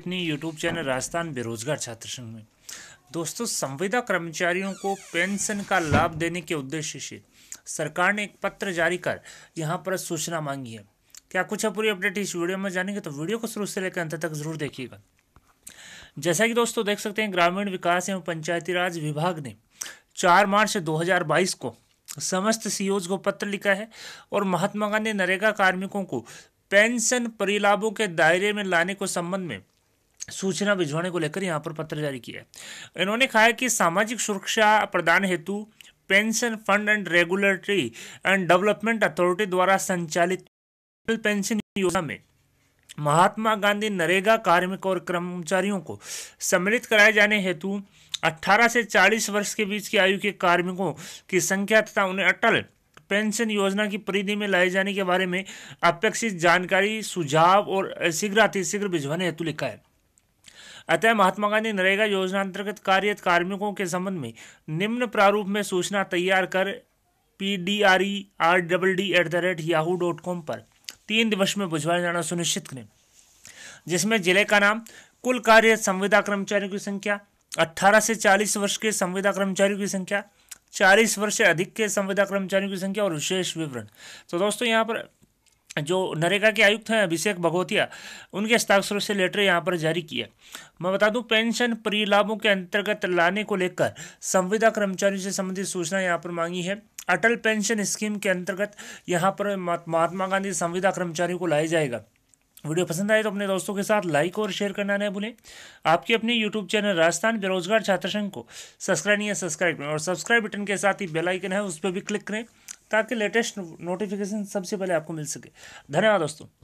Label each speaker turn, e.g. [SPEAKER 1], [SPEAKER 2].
[SPEAKER 1] अपनी YouTube channel Rajasthan बेरोजगार छात्र संघ में दोस्तों संविदा कर्मचारियों को पेंशन का लाभ देने के उद्देश्य से सरकार ने एक पत्र जारी कर यहाँ पर सूचना मांगी है क्या कुछ है पूरी अपडेट इस वीडियो में जानेंगे तो वीडियो को शुरू से लेकर अंत तक जरूर देखिएगा जैसा कि दोस्तों देख सकते हैं ग्रामीण विकास एवं पंचायती राज विभाग ने चार मार्च दो को समस्त सीओज e को पत्र लिखा है और महात्मा गांधी नरेगा कार्मिकों को पेंशन परिलाभों के दायरे में लाने को संबंध में सूचना भिजवाने को लेकर यहाँ पर पत्र जारी किया है इन्होंने कहा है कि सामाजिक सुरक्षा प्रदान हेतु pension fund and regulatory and development authority द्वारा संचालित पेंशन योजना में महात्मा गांधी नरेगा कार्मिक और कर्मचारियों को सम्मिलित कराए जाने हेतु 18 से 40 वर्ष के बीच की आयु के कार्मिकों की संख्या तथा उन्हें अटल पेंशन योजना की परिधि में लाए जाने के बारे में अपेक्षित जानकारी सुझाव और शीघ्र अतिशीघ्र भिजवाने हेतु लिखा है अतः महात्मा गांधी नरेगा योजना अंतर्गत कार्यरत कार्मिकों के संबंध में निम्न प्रारूप में सूचना तैयार कर P D R E R double D at the rate Yahoo dot com पर तीन दिवस में भुजवाया जाना सुनिश्चित करें जिसमें जिले का नाम कुल कार्य संविदा कर्मचारियों की संख्या 18 से 40 वर्ष के संविदा कर्मचारियों की संख्या 40 वर्ष से अधिक के संविदा कर्मचारियों की संख्या और विशेष विवरण तो दोस्तों यहाँ पर जो नरेगा के आयुक्त हैं अभिषेक भगवतिया उनके हस्ताक्षरों से लेटर यहाँ पर जारी किया मैं बता दूं पेंशन परिलाभों लाभों के अंतर्गत लाने को लेकर संविदा कर्मचारियों से संबंधित सूचना यहाँ पर मांगी है अटल पेंशन स्कीम के अंतर्गत यहाँ पर महात्मा गांधी संविदा कर्मचारियों को लाया जाएगा वीडियो पसंद आए तो अपने दोस्तों के साथ लाइक और शेयर करना न भूलें आपके अपने यूट्यूब चैनल राजस्थान बेरोजगार छात्र संघ को सब्सक्राइब नहीं है सब्सक्राइब करें और सब्सक्राइब बटन के साथ ही बेल आइकन है उस पर भी क्लिक करें ताकि लेटेस्ट नोटिफिकेशन सबसे पहले आपको मिल सके धन्यवाद दोस्तों